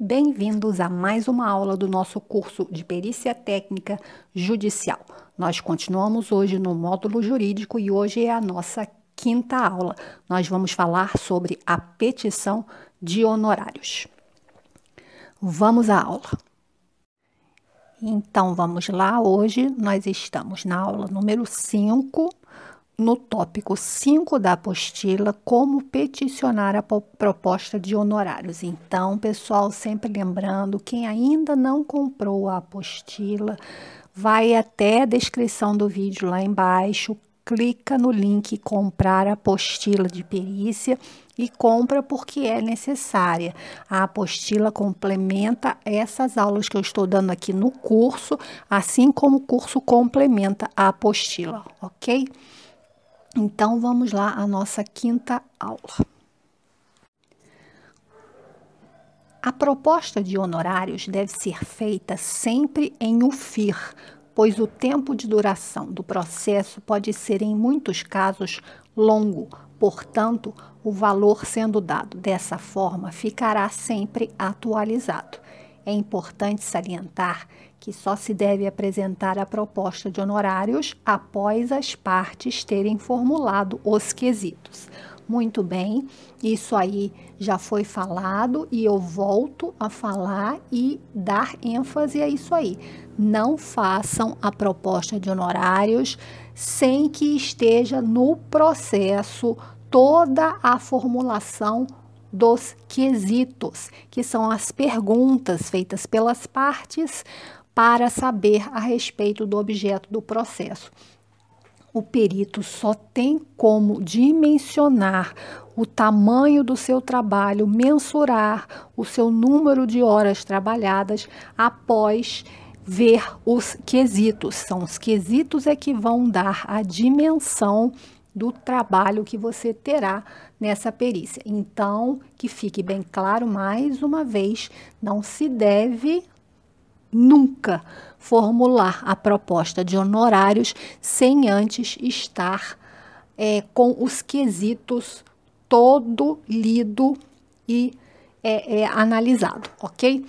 Bem-vindos a mais uma aula do nosso curso de Perícia Técnica Judicial. Nós continuamos hoje no módulo jurídico e hoje é a nossa quinta aula. Nós vamos falar sobre a petição de honorários. Vamos à aula. Então vamos lá, hoje nós estamos na aula número 5 no tópico 5 da apostila, como peticionar a proposta de honorários. Então, pessoal, sempre lembrando, quem ainda não comprou a apostila, vai até a descrição do vídeo lá embaixo, clica no link comprar a apostila de perícia e compra porque é necessária. A apostila complementa essas aulas que eu estou dando aqui no curso, assim como o curso complementa a apostila, ok? Então vamos lá à nossa quinta aula. A proposta de honorários deve ser feita sempre em UFIR, pois o tempo de duração do processo pode ser, em muitos casos, longo, portanto, o valor sendo dado dessa forma ficará sempre atualizado. É importante salientar que só se deve apresentar a proposta de honorários após as partes terem formulado os quesitos. Muito bem, isso aí já foi falado e eu volto a falar e dar ênfase a isso aí. Não façam a proposta de honorários sem que esteja no processo toda a formulação dos quesitos, que são as perguntas feitas pelas partes para saber a respeito do objeto do processo. O perito só tem como dimensionar o tamanho do seu trabalho, mensurar o seu número de horas trabalhadas após ver os quesitos. São os quesitos é que vão dar a dimensão do trabalho que você terá nessa perícia. Então, que fique bem claro mais uma vez, não se deve nunca formular a proposta de honorários sem antes estar é, com os quesitos todo lido e é, é, analisado, ok?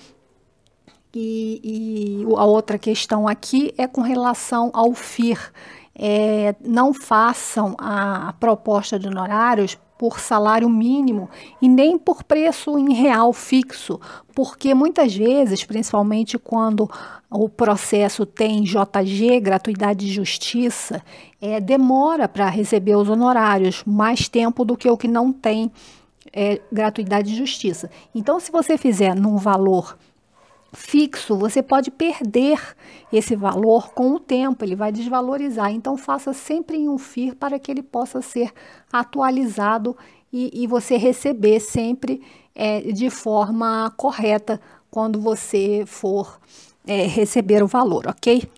E, e, a outra questão aqui é com relação ao FIR. É, não façam a proposta de honorários por salário mínimo e nem por preço em real fixo, porque muitas vezes, principalmente quando o processo tem JG, gratuidade de justiça, é, demora para receber os honorários, mais tempo do que o que não tem é, gratuidade de justiça. Então, se você fizer num valor fixo, você pode perder esse valor com o tempo, ele vai desvalorizar. Então, faça sempre em um FIR para que ele possa ser atualizado e, e você receber sempre é, de forma correta quando você for é, receber o valor, ok?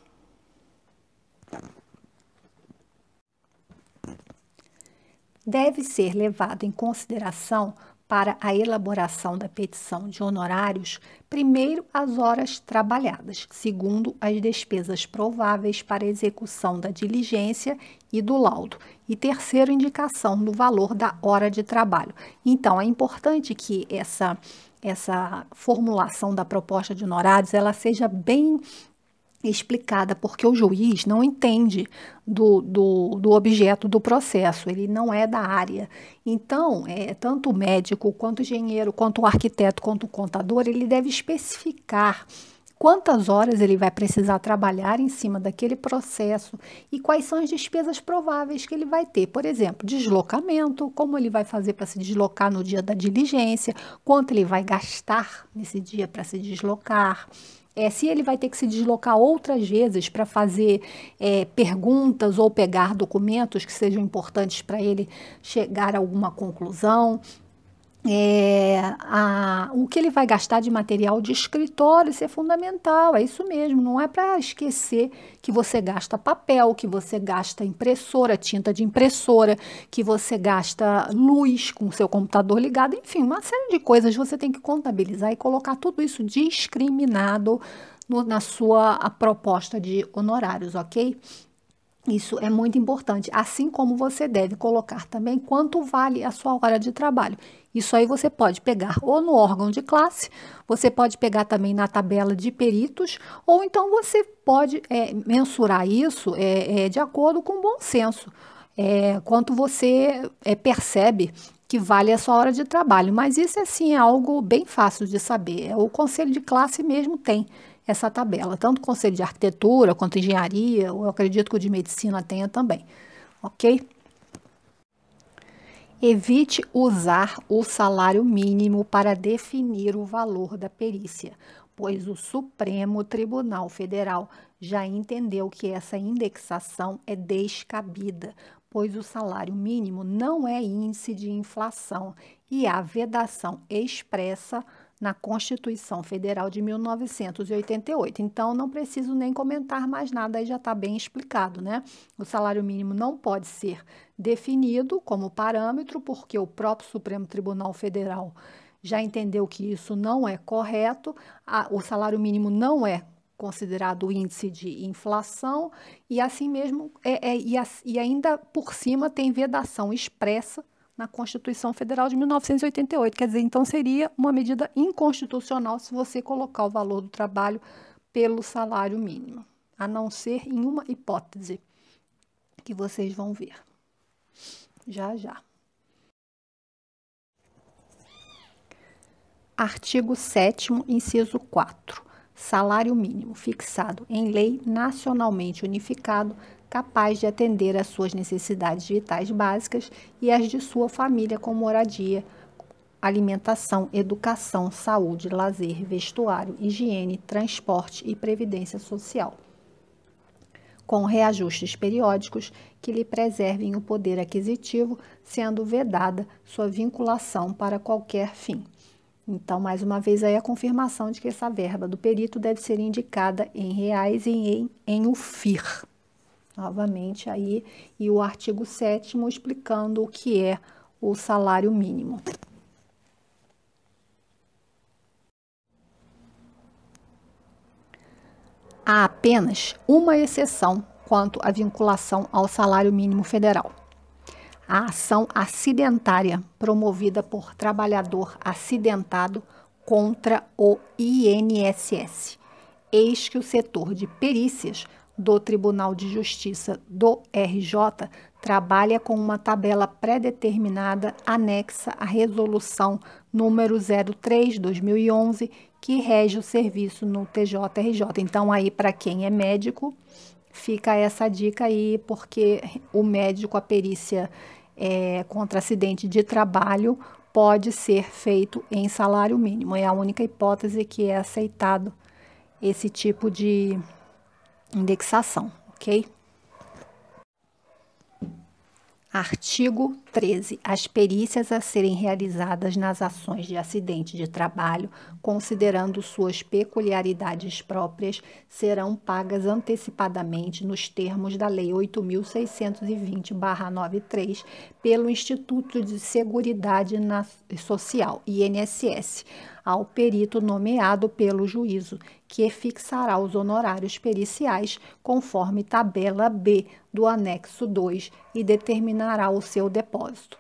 Deve ser levado em consideração para a elaboração da petição de honorários, primeiro as horas trabalhadas, segundo as despesas prováveis para execução da diligência e do laudo, e terceiro indicação do valor da hora de trabalho. Então é importante que essa essa formulação da proposta de honorários ela seja bem explicada, porque o juiz não entende do, do, do, objeto do processo, ele não é da área. Então, é, tanto o médico, quanto o engenheiro, quanto o arquiteto, quanto o contador, ele deve especificar quantas horas ele vai precisar trabalhar em cima daquele processo e quais são as despesas prováveis que ele vai ter. Por exemplo, deslocamento, como ele vai fazer para se deslocar no dia da diligência, quanto ele vai gastar nesse dia para se deslocar é, se ele vai ter que se deslocar outras vezes para fazer é, perguntas ou pegar documentos que sejam importantes para ele chegar a alguma conclusão, é, a, o que ele vai gastar de material de escritório, isso é fundamental, é isso mesmo, não é para esquecer que você gasta papel, que você gasta impressora, tinta de impressora, que você gasta luz com o seu computador ligado, enfim, uma série de coisas você tem que contabilizar e colocar tudo isso discriminado no, na sua proposta de honorários, ok? Isso é muito importante, assim como você deve colocar também quanto vale a sua hora de trabalho. Isso aí você pode pegar ou no órgão de classe, você pode pegar também na tabela de peritos, ou então você pode é, mensurar isso é, é, de acordo com o bom senso. É, quanto você é, percebe que vale a sua hora de trabalho, mas isso assim é algo bem fácil de saber. É o conselho de classe mesmo tem essa tabela, tanto o Conselho de Arquitetura quanto Engenharia, eu acredito que o de Medicina tenha também, ok? Evite usar o salário mínimo para definir o valor da perícia, pois o Supremo Tribunal Federal já entendeu que essa indexação é descabida, pois o salário mínimo não é índice de inflação e a vedação expressa na Constituição Federal de 1988. Então, não preciso nem comentar mais nada, aí já está bem explicado, né? O salário mínimo não pode ser definido como parâmetro, porque o próprio Supremo Tribunal Federal já entendeu que isso não é correto, a, o salário mínimo não é considerado o índice de inflação e assim mesmo é, é e, a, e ainda por cima tem vedação expressa na Constituição Federal de 1988. Quer dizer, então seria uma medida inconstitucional se você colocar o valor do trabalho pelo salário mínimo, a não ser em uma hipótese que vocês vão ver. Já já. Artigo 7 inciso 4. Salário mínimo fixado em lei nacionalmente unificado capaz de atender às suas necessidades vitais básicas e às de sua família, como moradia, alimentação, educação, saúde, lazer, vestuário, higiene, transporte e previdência social. Com reajustes periódicos que lhe preservem o poder aquisitivo, sendo vedada sua vinculação para qualquer fim. Então, mais uma vez, aí a confirmação de que essa verba do perito deve ser indicada em reais e em, em UFIR. Novamente aí, e o artigo 7 explicando o que é o salário mínimo. Há apenas uma exceção quanto à vinculação ao salário mínimo federal. A ação acidentária promovida por trabalhador acidentado contra o INSS. Eis que o setor de perícias do Tribunal de Justiça do RJ trabalha com uma tabela pré-determinada anexa à resolução número 03/2011 que rege o serviço no TJRJ. Então aí para quem é médico, fica essa dica aí, porque o médico a perícia é, contra acidente de trabalho pode ser feito em salário mínimo. É a única hipótese que é aceitado esse tipo de indexação, ok? Artigo 13. As perícias a serem realizadas nas ações de acidente de trabalho, considerando suas peculiaridades próprias, serão pagas antecipadamente nos termos da Lei 8.620-93 pelo Instituto de Seguridade Social, INSS, ao perito nomeado pelo juízo, que fixará os honorários periciais conforme tabela B do anexo 2 e determinará o seu depósito.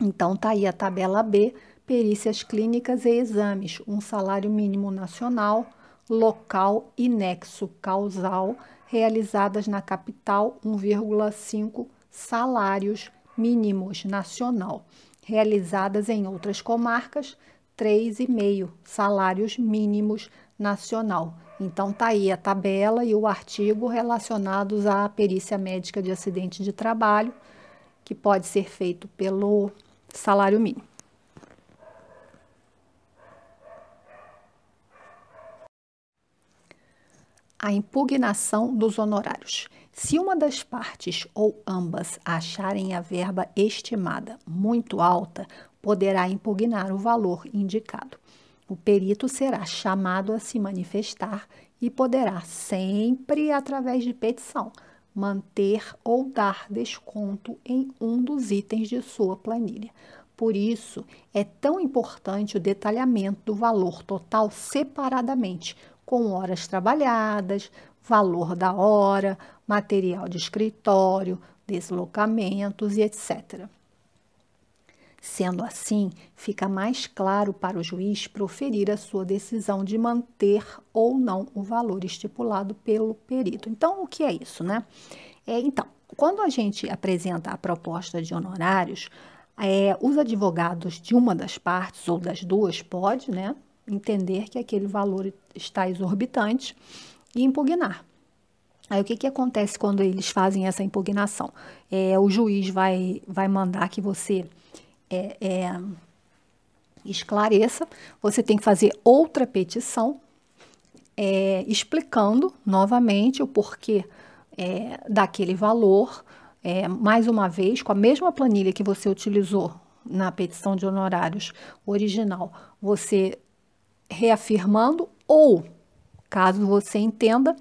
Então, está aí a tabela B, perícias clínicas e exames, um salário mínimo nacional, local e nexo causal, realizadas na capital, 1,5 salários mínimos nacional, realizadas em outras comarcas, 3,5 salários mínimos nacional. Então tá aí a tabela e o artigo relacionados à perícia médica de acidente de trabalho, que pode ser feito pelo salário mínimo. A impugnação dos honorários. Se uma das partes ou ambas acharem a verba estimada muito alta, poderá impugnar o valor indicado. O perito será chamado a se manifestar e poderá, sempre através de petição, manter ou dar desconto em um dos itens de sua planilha. Por isso, é tão importante o detalhamento do valor total separadamente, com horas trabalhadas, valor da hora, material de escritório, deslocamentos e etc. Sendo assim, fica mais claro para o juiz proferir a sua decisão de manter ou não o valor estipulado pelo perito. Então, o que é isso, né? É, então, quando a gente apresenta a proposta de honorários, é, os advogados de uma das partes ou das duas pode, né, entender que aquele valor está exorbitante e impugnar. Aí o que, que acontece quando eles fazem essa impugnação? É, o juiz vai, vai mandar que você é, é, esclareça, você tem que fazer outra petição é, explicando novamente o porquê é, daquele valor, é, mais uma vez, com a mesma planilha que você utilizou na petição de honorários original, você reafirmando ou, caso você entenda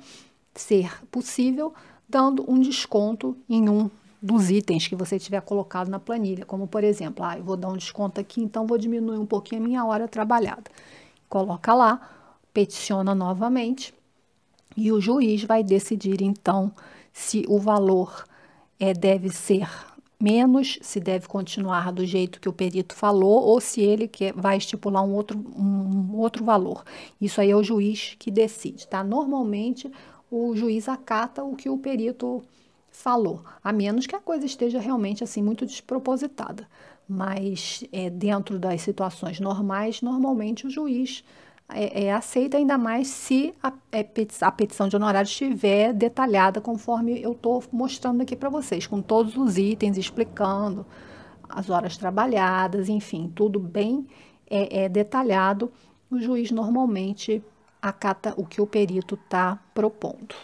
ser possível, dando um desconto em um dos itens que você tiver colocado na planilha, como por exemplo, ah, eu vou dar um desconto aqui, então vou diminuir um pouquinho a minha hora trabalhada. Coloca lá, peticiona novamente e o juiz vai decidir então se o valor é, deve ser menos, se deve continuar do jeito que o perito falou ou se ele quer, vai estipular um outro, um outro valor. Isso aí é o juiz que decide, tá? Normalmente o juiz acata o que o perito falou, a menos que a coisa esteja realmente assim muito despropositada. Mas é, dentro das situações normais, normalmente o juiz é, é, aceita, ainda mais se a, é, a petição de honorário estiver detalhada, conforme eu estou mostrando aqui para vocês, com todos os itens, explicando as horas trabalhadas, enfim, tudo bem é, é detalhado. O juiz normalmente acata o que o perito está propondo.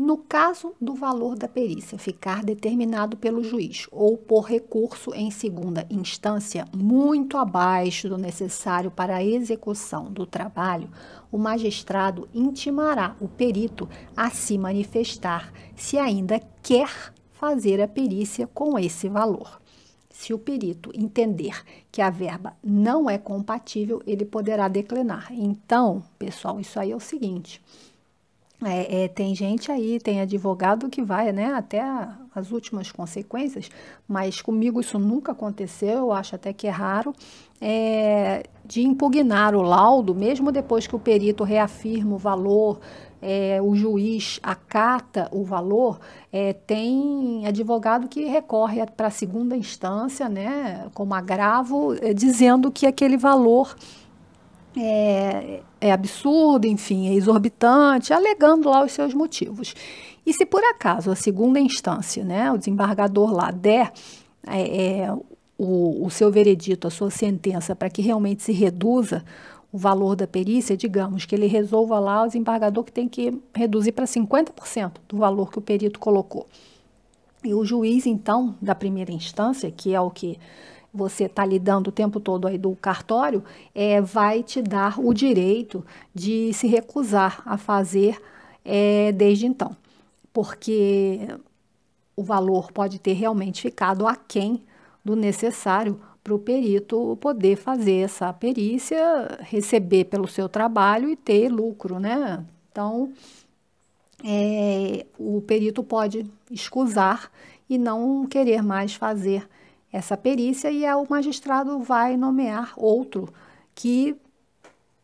No caso do valor da perícia ficar determinado pelo juiz ou por recurso em segunda instância muito abaixo do necessário para a execução do trabalho, o magistrado intimará o perito a se manifestar se ainda quer fazer a perícia com esse valor. Se o perito entender que a verba não é compatível, ele poderá declinar. Então, pessoal, isso aí é o seguinte. É, é, tem gente aí, tem advogado que vai né, até a, as últimas consequências, mas comigo isso nunca aconteceu, eu acho até que é raro, é, de impugnar o laudo, mesmo depois que o perito reafirma o valor, é, o juiz acata o valor, é, tem advogado que recorre para a segunda instância, né, como agravo, é, dizendo que aquele valor é, é absurdo, enfim, é exorbitante, alegando lá os seus motivos. E se por acaso a segunda instância, né, o desembargador lá der é, é, o, o seu veredito, a sua sentença, para que realmente se reduza o valor da perícia, digamos que ele resolva lá o desembargador que tem que reduzir para 50% do valor que o perito colocou. E o juiz, então, da primeira instância, que é o que você está lidando o tempo todo aí do cartório, é, vai te dar o direito de se recusar a fazer é, desde então, porque o valor pode ter realmente ficado aquém do necessário para o perito poder fazer essa perícia, receber pelo seu trabalho e ter lucro, né? Então, é, o perito pode escusar e não querer mais fazer essa perícia e o magistrado vai nomear outro que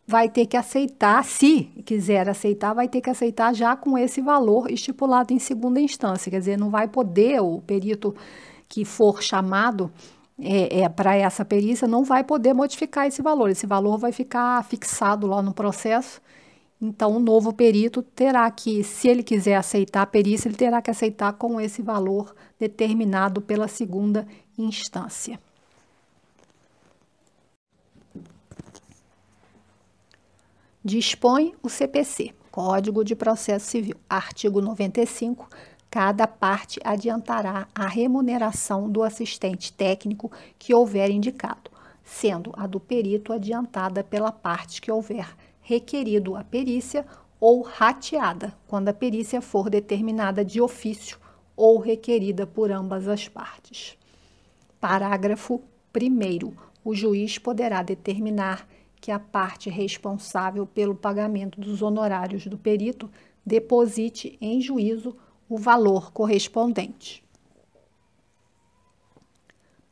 vai ter que aceitar, se quiser aceitar, vai ter que aceitar já com esse valor estipulado em segunda instância. Quer dizer, não vai poder o perito que for chamado é, é, para essa perícia não vai poder modificar esse valor. Esse valor vai ficar fixado lá no processo então, o novo perito terá que, se ele quiser aceitar a perícia, ele terá que aceitar com esse valor determinado pela segunda instância. Dispõe o CPC, Código de Processo Civil, artigo 95. Cada parte adiantará a remuneração do assistente técnico que houver indicado, sendo a do perito adiantada pela parte que houver requerido a perícia ou rateada, quando a perícia for determinada de ofício ou requerida por ambas as partes. Parágrafo 1. O juiz poderá determinar que a parte responsável pelo pagamento dos honorários do perito deposite em juízo o valor correspondente.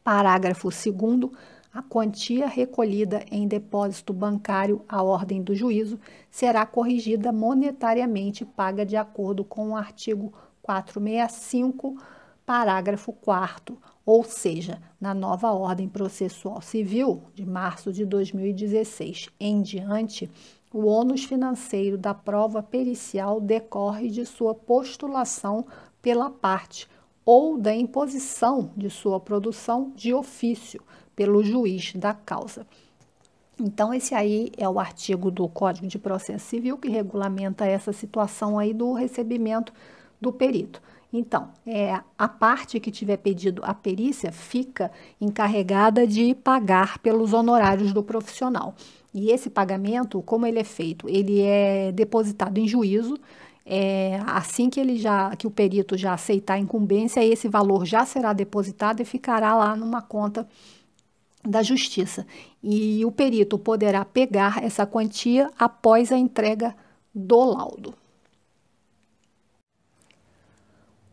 Parágrafo 2 a quantia recolhida em depósito bancário à ordem do juízo será corrigida monetariamente paga de acordo com o artigo 465, parágrafo 4 ou seja, na nova ordem processual civil de março de 2016 em diante, o ônus financeiro da prova pericial decorre de sua postulação pela parte ou da imposição de sua produção de ofício, pelo juiz da causa. Então, esse aí é o artigo do Código de Processo Civil que regulamenta essa situação aí do recebimento do perito. Então, é, a parte que tiver pedido a perícia fica encarregada de pagar pelos honorários do profissional. E esse pagamento, como ele é feito? Ele é depositado em juízo. É, assim que ele já que o perito já aceitar a incumbência, esse valor já será depositado e ficará lá numa conta da Justiça. E o perito poderá pegar essa quantia após a entrega do laudo.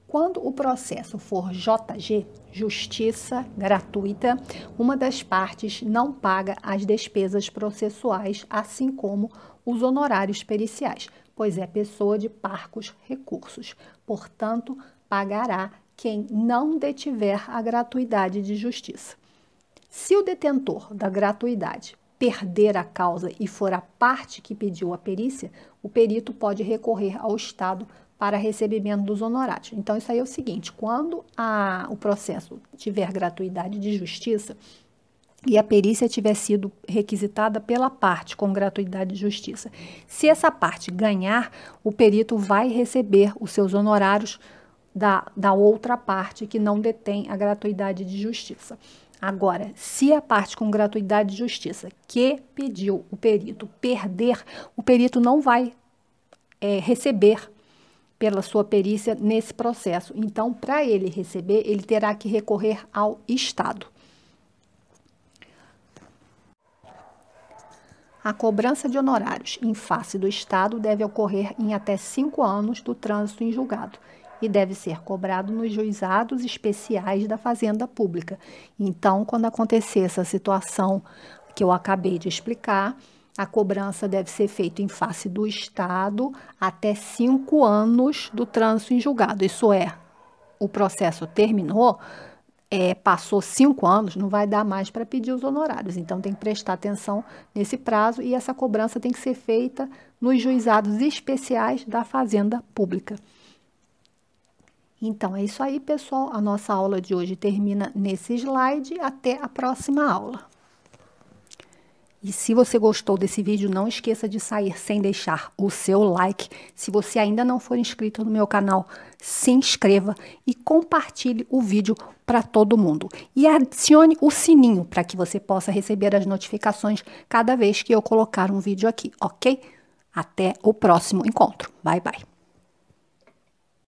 Quando o processo for JG, Justiça Gratuita, uma das partes não paga as despesas processuais, assim como os honorários periciais, pois é pessoa de parcos recursos. Portanto, pagará quem não detiver a gratuidade de justiça. Se o detentor da gratuidade perder a causa e for a parte que pediu a perícia, o perito pode recorrer ao Estado para recebimento dos honorários. Então, isso aí é o seguinte: quando a, o processo tiver gratuidade de justiça e a perícia tiver sido requisitada pela parte com gratuidade de justiça, se essa parte ganhar, o perito vai receber os seus honorários da, da outra parte que não detém a gratuidade de justiça. Agora, se a parte com gratuidade de justiça que pediu o perito perder, o perito não vai é, receber pela sua perícia nesse processo. Então, para ele receber, ele terá que recorrer ao Estado. A cobrança de honorários em face do Estado deve ocorrer em até cinco anos do trânsito em julgado e deve ser cobrado nos juizados especiais da Fazenda Pública. Então, quando acontecer essa situação que eu acabei de explicar, a cobrança deve ser feita em face do Estado até cinco anos do trânsito em julgado. Isso é, o processo terminou, é, passou cinco anos, não vai dar mais para pedir os honorários. Então, tem que prestar atenção nesse prazo e essa cobrança tem que ser feita nos juizados especiais da Fazenda Pública. Então, é isso aí, pessoal. A nossa aula de hoje termina nesse slide. Até a próxima aula. E se você gostou desse vídeo, não esqueça de sair sem deixar o seu like. Se você ainda não for inscrito no meu canal, se inscreva e compartilhe o vídeo para todo mundo. E adicione o sininho para que você possa receber as notificações cada vez que eu colocar um vídeo aqui, ok? Até o próximo encontro. Bye, bye.